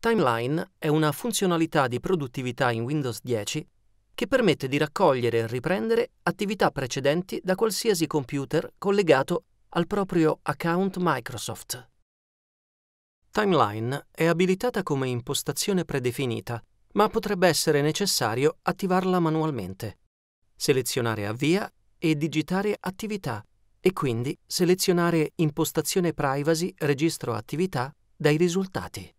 Timeline è una funzionalità di produttività in Windows 10 che permette di raccogliere e riprendere attività precedenti da qualsiasi computer collegato al proprio account Microsoft. Timeline è abilitata come impostazione predefinita, ma potrebbe essere necessario attivarla manualmente. Selezionare Avvia e digitare Attività e quindi selezionare Impostazione privacy registro attività dai risultati.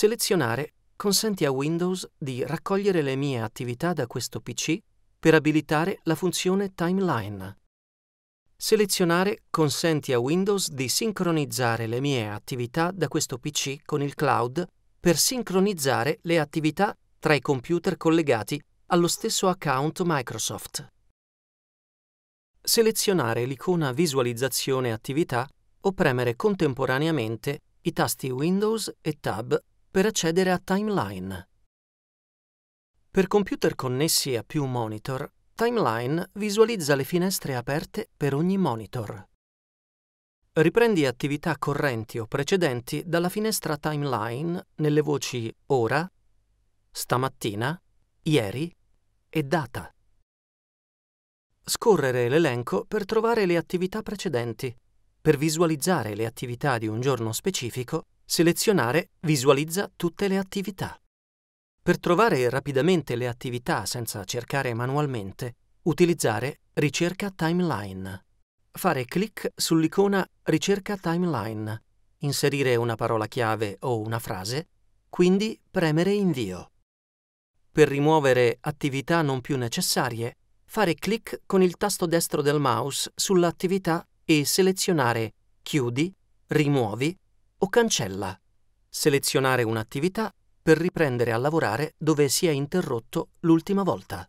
Selezionare consente a Windows di raccogliere le mie attività da questo PC per abilitare la funzione Timeline. Selezionare consente a Windows di sincronizzare le mie attività da questo PC con il cloud per sincronizzare le attività tra i computer collegati allo stesso account Microsoft. Selezionare l'icona Visualizzazione attività o premere contemporaneamente i tasti Windows e Tab per accedere a Timeline. Per computer connessi a più monitor, Timeline visualizza le finestre aperte per ogni monitor. Riprendi attività correnti o precedenti dalla finestra Timeline nelle voci ora, stamattina, ieri e data. Scorrere l'elenco per trovare le attività precedenti, per visualizzare le attività di un giorno specifico selezionare Visualizza tutte le attività. Per trovare rapidamente le attività senza cercare manualmente, utilizzare Ricerca Timeline. Fare clic sull'icona Ricerca Timeline, inserire una parola chiave o una frase, quindi premere Invio. Per rimuovere attività non più necessarie, fare clic con il tasto destro del mouse sull'attività e selezionare Chiudi, Rimuovi o cancella. Selezionare un'attività per riprendere a lavorare dove si è interrotto l'ultima volta.